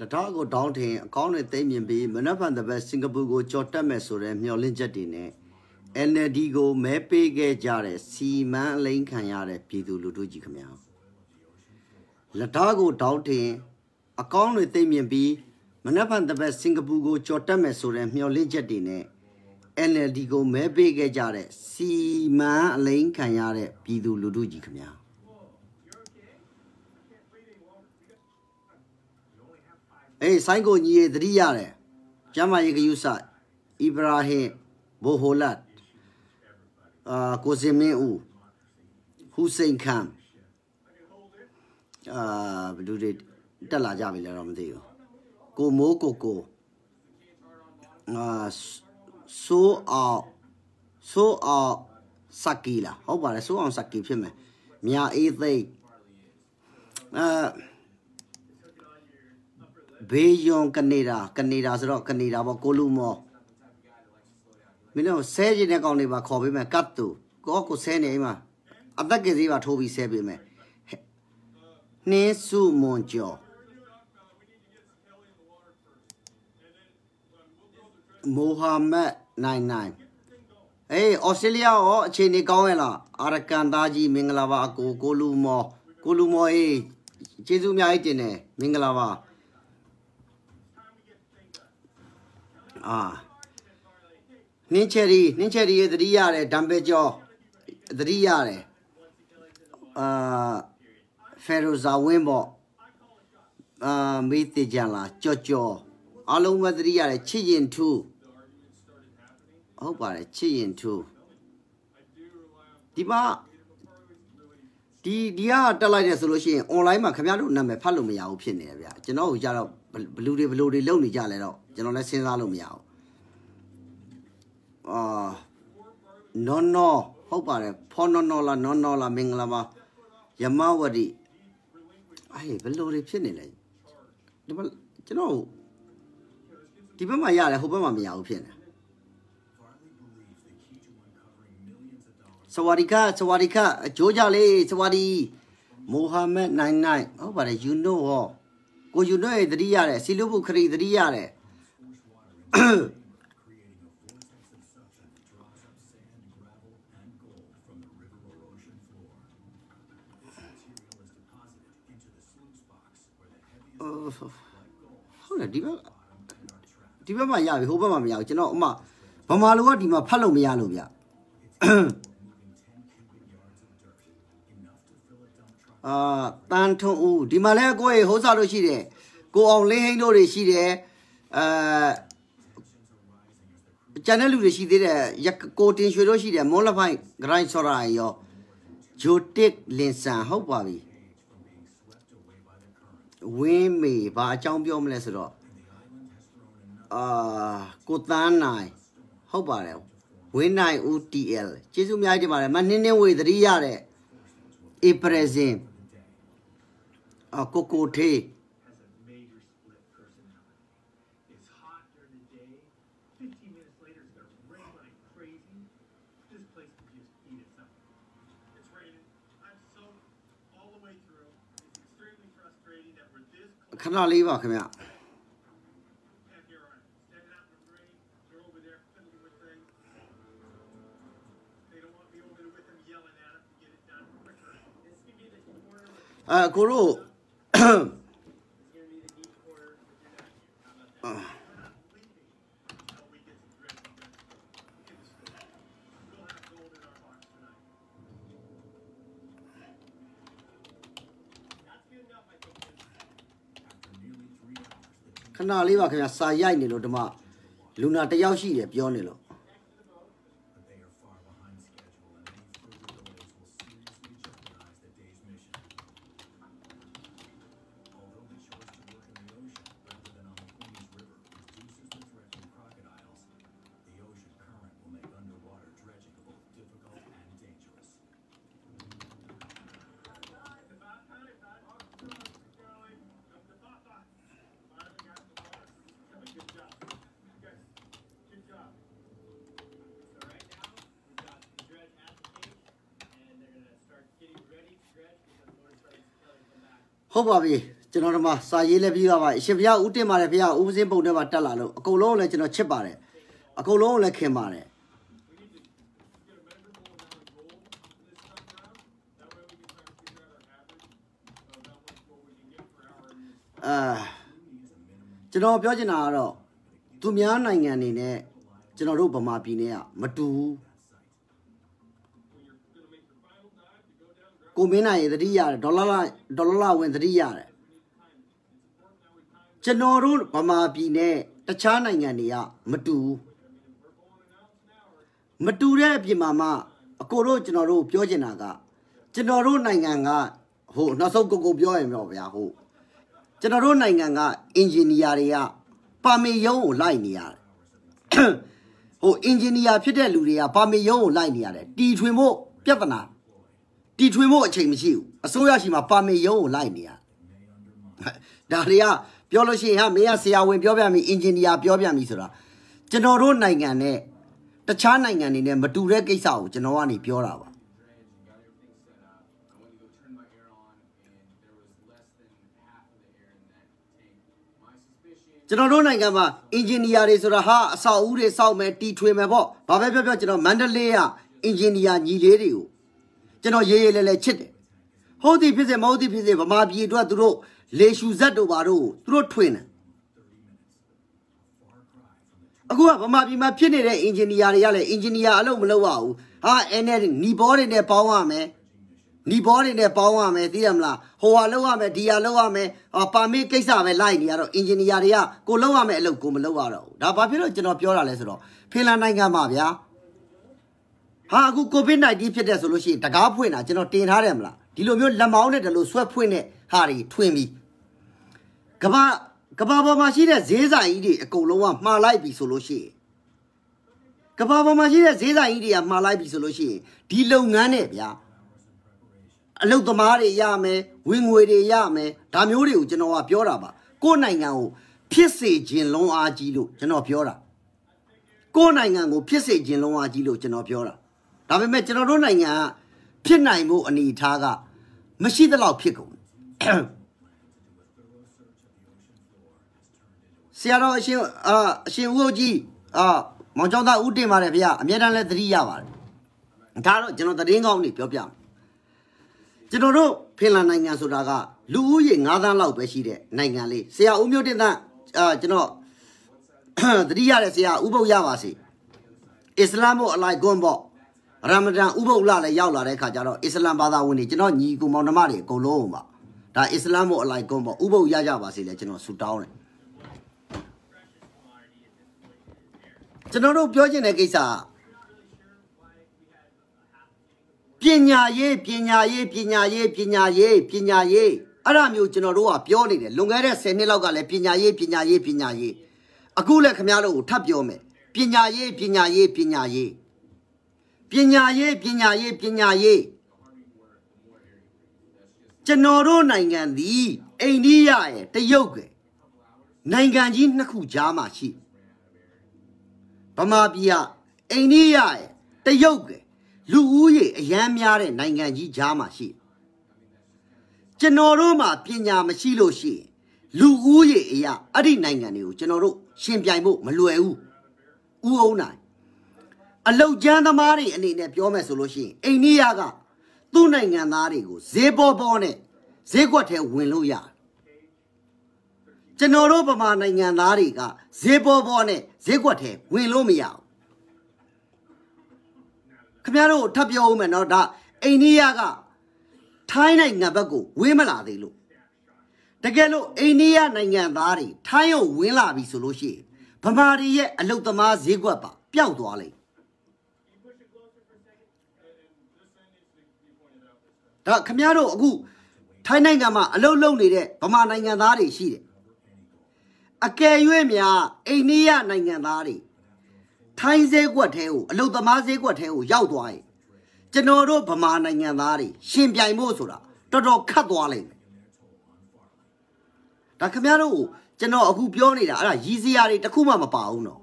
လက်ထောက်ကိုဒေါင်းထင် အကောင်းတွေသိမ့်မြင်ပြီး မနက်ဖြန်တပတ်စင်ကာပူကိုကြော်တက်မယ်ဆိုတဲ့မျှော်လင့်ချက်တွေနဲ့ NLD ကိုမဲပေးခဲ့ကြတဲ့စီမံအလိန်ခံရတဲ့ပြည်သူလူထုကြီးခင်ဗျာလက်ထောက်ကိုဒေါင်းထင်အကောင်းတွေသိမ့်မြင်ပြီးမနက်ဖြန်တပတ်စင်ကာပူကိုကြော်တက်မယ်ဆိုတဲ့မျှော်လင့်ချက်တွေနဲ့ NLD ကိုမဲပေးခဲ့ကြတဲ့စီမံအလိန်ခံရတဲ့ပြည်သူလူထုကြီးခင်ဗျာအေးဆိုင်းကိုညီရေသတိရတယ်ကျမ်းမာရေးကယူဆအီဘရာဟင်ဘိုဟိုလတ်အာကိုစင်မင်းဦးဟူစိန်ခန်အာဘလူတွေတက်လာကြပြီလည်းတော့မသိဘူးကိုမိုးကိုကိုအာဆိုအောင်ဆိုအောင်စကီလာဟုတ်ပါတယ်ဆိုအောင်စကီဖြစ်မယ်မြာအေးသိအာဘေးယွန်ကနေဒါကနေဒါဆိုတော့ကနေဒါပေါ့ကိုလူမောမင်းတို့ဆဲကျင်တဲ့ကောင်တွေပါခေါ်ပေးမယ်ကတ်တူကောကိုဆဲနေအိမ်မှာအသက်ကလေးပါထိုးပြီးဆဲပေးမယ်နှင်းစုမွန်ကျော်မိုဟာမက်99အေးဩစတြေးလျရောအခြေအနေကောင်းရဲ့လားအာရကန်သားကြီးမင်္ဂလာပါအကိုကိုလူမောကိုလူမောအေးကျေးဇူးအများကြီးတင်တယ်မင်္ဂလာပါအာနှင်းချယ်ရီနှင်းချယ်ရီရဲ့သတိရတယ်ဒမ်ဘယ်ကျော်သတိရတယ်အာဖယ်ရိုဇာဝင်းပေါ့အာမေးသိကြလားကြော်ကြော်အလုံးမသတိရတယ်ချစ်ရင်ထူဟုတ်ပါတယ်ချစ်ရင်ထူဒီမှာဒီဒီကတက်လိုက်တယ်ဆိုလို့ရှိရင် online မှာခင်ဗျားတို့နာမည်ဖတ်လို့မရဘူးဖြစ်နေတယ်ဗျာကျွန်တော်ကကြတော့ဘလူတွေဘလူတွေလုံနေကြလဲတော့ကျွန်တော်လည်းစဉ်းစားလို့မရဘူးအာနော်နော်ဟုတ်ပါတယ်ဖောနော်နော်လားနော်နော်လားမင်္ဂလာပါယမဝတိအေးဘယ်လိုတွေဖြစ်နေလဲဒီဘက်ကျွန်တော်ဒီဘက်မှာရတယ်ဟိုဘက်မှာမရဘူးဖြစ်နေစဝါဒီကစဝါဒီကအကျိုးကြလေစဝါဒီမိုဟာမက်99ဟုတ်ပါတယ် you know ဟောကို you know ရဲ့သတိရတယ်စီလူဘုခရီသတိရတယ်ဟုတ်တယ်ဒီဘက်ဒီဘက်မှာရပြီဟိုဘက်မှာမရဘူးကျွန်တော်အမဗမာလူကဒီမှာဖတ်လို့မရလို့ဗျအာတန်ထုံဦးဒီမှာလဲကိုယ့်ရေဟိုးစားလို့ရှိတယ်ကိုအောင်လင်းဟိန်းတို့တွေရှိတယ်အဲကျန်တဲ့လူတွေရှိသေးတယ်ရကိုတင်ရွှေတို့ရှိတယ်မောလဖိုင်ဂရိုင်းဆော်ရိုင်ရောဂျိုတစ်လင်ဆန်ဟုတ်ပါပြီဝင်းမေဘာအကြောင်းပြောမလဲဆိုတော့အာကိုတန်းနိုင်ဟုတ်ပါတယ်ဝင်းနိုင် UTL ကျေးဇူးအများကြီးတင်ပါတယ်မနှင်းနှင်းဝေသတိရတဲ့ April အကိုကိုထေး看到里吧，没面。哎，过了。ခဏလေးပါခင်ဗျာစာရိုက်နေလို့ဒီမှာလူနာတယောက်ရှိတယ်ပြောနေလို့ဟုတ်ပါပြီကျွန်တော်တို့မှာစာရေးလဲပြီးသွားပါအရှင်ဘုရားဦးတင်ပါတယ်ဘုရားဦးပစင်းပုံထဲမှာတက်လာလို့အကုန်လုံးကိုလည်းကျွန်တော်ချစ်ပါတယ်အကုန်လုံးကိုလည်းခင်ပါတယ်အာကျွန်တော်ပြောချင်တာကတော့သူများနိုင်ငံနေနဲ့ကျွန်တော်တို့ဗမာပြည်နဲ့ကမတူဘူးကိုမင်းနိုင်ရေသတိရတယ်ဒေါ်လာလာဒေါ်လာလာဝင်သတိရတယ်ကျွန်တော်တို့ဗမာပြည်နဲ့တခြားနိုင်ငံတွေကမတူမတူတဲ့အပြင်မှာမှအကိုတို့ကျွန်တော်တို့ပြောချင်တာကကျွန်တော်တို့နိုင်ငံကဟိုနောက်ဆုံးကိုကိုပြောရင်တော့ဗျာဟိုကျွန်တော်တို့နိုင်ငံကအင်ဂျင်နီယာတွေကပါမီယုံကိုလိုက်နေရတယ်ဟိုအင်ဂျင်နီယာဖြစ်တဲ့လူတွေကပါမီယုံကိုလိုက်နေရတယ်တီထွင်ဖို့ပြဿနာတီထွင်ဖို့အချိန်မရှိဘူးအစိုးရရှိမှပါမီရုံးကိုလိုက်နေရဒါတွေကပြောလို့ရှိရင်ဟာမင်းကဆရာဝန်ပြောပြမီအင်ဂျင်နီယာပြောပြမီဆိုတာကျွန်တော်တို့နိုင်ငံနဲ့တခြားနိုင်ငံတွေနဲ့မတူတဲ့ကိစ္စကိုကျွန်တော်ကနေပြောတာပါကျွန်တော်တို့နိုင်ငံမှာအင်ဂျင်နီယာတွေဆိုတာဟာအဆောက်အဦတွေစောက်မယ်တီထွေမယ်ပေါ့ဘာပဲပြောပြောကျွန်တော်မန္တလေးကအင်ဂျင်နီယာညီလေးတွေကိုကျွန်တော်ရေးရေးလဲလဲချစ်တယ်ဟုတ်သည်ဖြစ်စေမဟုတ်သည်ဖြစ်စေဗမာပြည်အတွက်သူတို့လေရှူဇက်တို့ဘာတို့သူတို့ထွင်တယ်အခုကဗမာပြည်မှာဖြစ်နေတဲ့အင်ဂျင်နီယာတွေကလည်းအင်ဂျင်နီယာအလုပ်မလုပ်ရဘူးဟာအဲနဲ့နီဘောတွေနဲ့ပေါင်းရမယ်နီဘောတွေနဲ့ပေါင်းရမယ်သိရမလားဟိုဟာလောက်ရမယ်ဒီဟာလောက်ရမယ်ဟာပါမစ်ကိစ္စပဲလိုက်နေရတော့အင်ဂျင်နီယာတွေကကိုလောက်ရမယ်အလုပ်ကိုမလုပ်ရတော့ဘူးဒါဘာဖြစ်လို့ကျွန်တော်ပြောတာလဲဆိုတော့ဖင်လန်နိုင်ငံမှာဗျာဟာအခု COVID-19 ဖြစ်တဲ့ဆိုလို့ရှိရင်တကားဖွင့်တာကျွန်တော်တင်ထားတယ်မလားဒီလိုမျိုးလက်မောင်းနဲ့တလို့ဆွဲဖွင့်တဲ့ဟာတွေထွင်ပြီးကဘာကဘာပေါ်မှာရှိတဲ့ဈေးဆိုင်ကြီးတွေအကုန်လုံးကမှားလိုက်ပြီဆိုလို့ရှိရင်ကဘာပေါ်မှာရှိတဲ့ဈေးဆိုင်ကြီးတွေကမှားလိုက်ပြီဆိုလို့ရှိရင်ဒီလုပ်ငန်းနဲ့ဗျာအလုတ်သမားတွေရမယ်ဝင်ငွေတွေရမယ်ဒါမျိုးတွေကိုကျွန်တော်ကပြောတာပါကိုယ့်နိုင်ငံကိုဖြစ်စေခြင်းလုံးအားကြီးလို့ကျွန်တော်ပြောတာကိုယ့်နိုင်ငံကိုဖြစ်စေခြင်းလုံးအားကြီးလို့ကျွန်တော်ပြောတာဒါပေမဲ့ကျွန်တော်တို့နိုင်ငံကဖြစ်နိုင်မှုအနေအထားကမရှိသလောက်ဖြစ်ကုန်ဆရာတော်အရှင်အာအရှင်ဦးကြီးအာမောင်ကျောင်းသားဦးတင်ပါတယ်ဗျာအမြဲတမ်းလည်းသတိရပါတယ်ဒါတော့ကျွန်တော်သတင်းကောင်းတွေပြောပြမယ်ကျွန်တော်တို့ဖင်လန်နိုင်ငံဆိုတာကလူဦးရေ9သန်းလောက်ပဲရှိတဲ့နိုင်ငံလေးဆရာဦးမျိုးတင်သန်းအာကျွန်တော်သတိရတဲ့ဆရာဦးပုတ်ရပါစေအစ္စလာမ်မို့အလိုက်ကွန်းပေါ့ရမဒန်ဥပုပ်လလည်းရောက်လာတဲ့အခါကျတော့အစ္စလမ်ဘာသာဝင်တွေကျွန်တော်ညီကိုမောင်နှမတွေအကုန်လုံးပါဒါအစ္စလမ်မို့အလိုက်ကုန်ပေါ့ဥပုပ်ရကြပါစေလဲကျွန်တော်ဆုတောင်းတယ်ကျွန်တော်တို့ပြောချင်တဲ့ကိစ္စပညာရေးပညာရေးပညာရေးပညာရေးပညာရေးအဲ့ဒါမျိုးကျွန်တော်တို့ကပြောနေတယ်လွန်ခဲ့တဲ့10နှစ်လောက်ကလည်းပညာရေးပညာရေးပညာရေးအခုလည်းခင်ဗျားတို့ကိုထပ်ပြောမယ်ပညာရေးပညာရေးပညာရေးပညာရေးပညာရေးပညာရေးကျွန်တော်တို့နိုင်ငံသည်အိန္ဒိယရဲ့တရုတ်ကနိုင်ငံကြီးနှစ်ခုကြားမှာရှိဗမာပြည်ကအိန္ဒိယရဲ့တရုတ်ကလူဦးရေအရန်များတဲ့နိုင်ငံကြီးကြားမှာရှိကျွန်တော်တို့မှာပညာမရှိလို့ရှိရင်လူဦးရေအရအဲ့ဒီနိုင်ငံတွေကိုကျွန်တော်တို့ရှင်ပြိုင်ဖို့မလွယ်ဘူးဥုံနိုင်အလုတ်ကျန်းသမားတွေအနေနဲ့ပြောမယ်ဆိုလို့ရှိရင်အိန္ဒိယကသူ့နိုင်ငံသားတွေကိုဈေးပေါ်ပေါ်နဲ့ဈေးကွက်ထဲဝင်လို့ရတယ်ကျွန်တော်တို့ဗမာနိုင်ငံသားတွေကဈေးပေါ်ပေါ်နဲ့ဈေးကွက်ထဲဝင်လို့မရဘူးခင်ဗျားတို့ထပ်ပြောဦးမယ်နော်ဒါအိန္ဒိယကထိုင်းနိုင်ငံဘက်ကိုဝင်မလာသေးလို့တကယ်လို့အိန္ဒိယနိုင်ငံသားတွေထိုင်းကိုဝင်လာပြီဆိုလို့ရှိရင်ဗမာတွေရဲ့အလုတ်သမားဈေးကွက်ပါပျောက်သွားလိမ့်ဒါခမရတို့အခုထိုင်းနိုင်ငံမှာအလုတ်လုံနေတဲ့ဗမာနိုင်ငံသားတွေရှိတယ်အကယ်၍များအိန္ဒိယနိုင်ငံသားတွေထိုင်းဈေးကွက်ထဲကိုအလုတ်သမားဈေးကွက်ထဲကိုရောက်သွားရင်ကျွန်တော်တို့ဗမာနိုင်ငံသားတွေရှင်ပြိုင်ဖို့ဆိုတာတော်တော်ခတ်သွားလိမ့်မယ်ဒါခမရတို့ကျွန်တော်အခုပြောနေတာအဲ့ဒါရည်စရာတွေတခုမှမပါဘူးနော်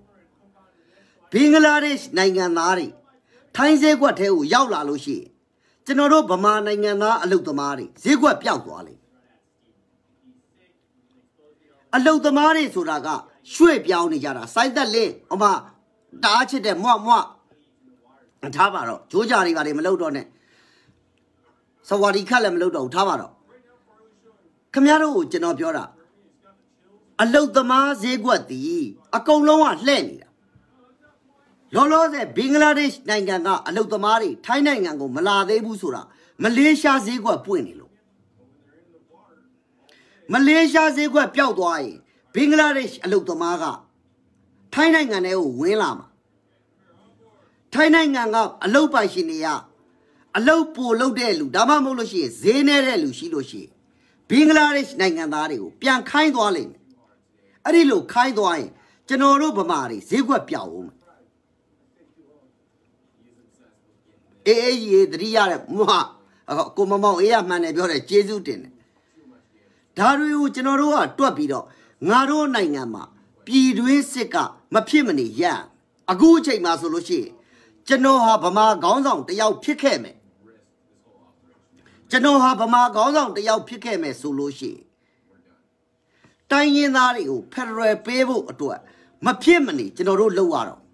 ဘင်္ဂလားဒေ့ရှ်နိုင်ငံသားတွေထိုင်းဈေးကွက်ထဲကိုရောက်လာလို့ရှိရင်ကျွန်တော်တို့ဗမာနိုင်ငံသားအလုတ်သမားတွေဈေးကွက်ပျောက်သွားလိမ့်အလုတ်သမားတွေဆိုတာကရွှေ့ပြောင်းနေကြတာစိုက်သက်လင်းအမတားချစ်တဲ့မွတ်မွတ်ထားပါတော့ဂျိုးကြတွေပါတွေမလုတ်တော့နဲ့စဝါဒီခတ်လည်းမလုတ်တော့ဘူးထားပါတော့ခမရတို့ကိုကျွန်တော်ပြောတာအလုတ်သမားဈေးကွက်တီအကုန်လုံးကလှဲ့နေတာလောလောဆယ်ဘင်္ဂလားဒေ့ရှ်နိုင်ငံကအလုသမားတွေထိုင်းနိုင်ငံကိုမလာသေးဘူးဆိုတာမလေးရှားဈေးကွက်ပွင့်နေလို့မလေးရှားဈေးကွက်ပျောက်သွားရင်ဘင်္ဂလားဒေ့ရှ်အလုသမားကထိုင်းနိုင်ငံထဲကိုဝင်လာမှာထိုင်းနိုင်ငံကအလုပိုင်ရှင်တွေကအလုပိုလုတဲ့လူဒါမှမဟုတ်လို့ရှိရင်ဈေးနေတဲ့လူရှိလို့ရှိရင်ဘင်္ဂလားဒေ့ရှ်နိုင်ငံသားတွေကိုပြန်ခိုင်းသွားလိမ့်မယ်အဲ့ဒီလိုခိုင်းသွားရင် ကျွန်တော်တို့ဗမာတွေဈေးကွက်ပျောက်အောင်အေးအေးရေးတတိရတဲ့မွာကိုမမောင်အေးရမှန်တယ်ပြောတယ်ကျေးဇူးတင်တယ်ဒါတွေကိုကျွန်တော်တို့ကတွက်ပြီးတော့ငါတို့နိုင်ငံမှာပြည်တွင်းစစ်ကမဖြစ်မနေရအခုအချိန်မှာဆိုလို့ရှိရင်ကျွန်တော်ဟာဗမာခေါင်းဆောင်တယောက်ဖြစ်ခဲ့မယ်ကျွန်တော်ဟာဗမာခေါင်းဆောင်တယောက်ဖြစ်ခဲ့မယ်ဆိုလို့ရှိရင်တိုင်းရင်းသားတွေကိုဖက်ဒရယ်ပေးဖို့အတွက်မဖြစ်မနေကျွန်တော်တို့လုပ်ရတော့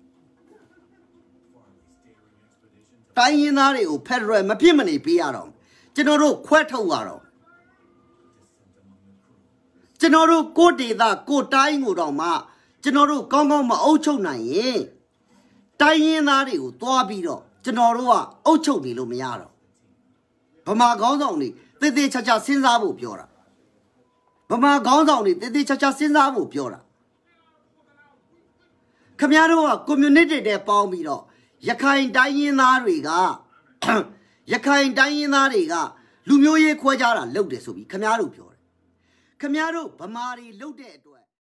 တိုင်းရင်းသားတွေကိုဖက်ဒရယ်မဖြစ်မနေပေးရတော့ကျွန်တော်တို့ခွဲထုတ်ရတော့ကျွန်တော်တို့ကိုဒေသကိုတိုင်းကိုတော့မှ ကျွန်တော်တို့ကောင်းကောင်းမအုပ်ချုပ်နိုင်ရင်တိုင်းရင်းသားတွေကိုတွားပြီးတော့ကျွန်တော်တို့ကအုပ်ချုပ်နေလို့မရတော့ဗမာကောင်းဆောင်တွေတည်တည်ချာချာစဉ်းစားဖို့ပြောတာဗမာကောင်းဆောင်တွေတည်တည်ချာချာစဉ်းစားဖို့ပြောတာခမရတို့ကကွန်မြူနတီတွေပေါင်းပြီးတော့ရခိုင်တိုင်းရင်းသားတွေကရခိုင်တိုင်းရင်းသားတွေကလူမျိုးရေးခွဲခြားတာလုပ်တယ်ဆိုပြီးခမားတို့ပြောတယ်ခမားတို့ဗမာတွေလုပ်တဲ့အတွက်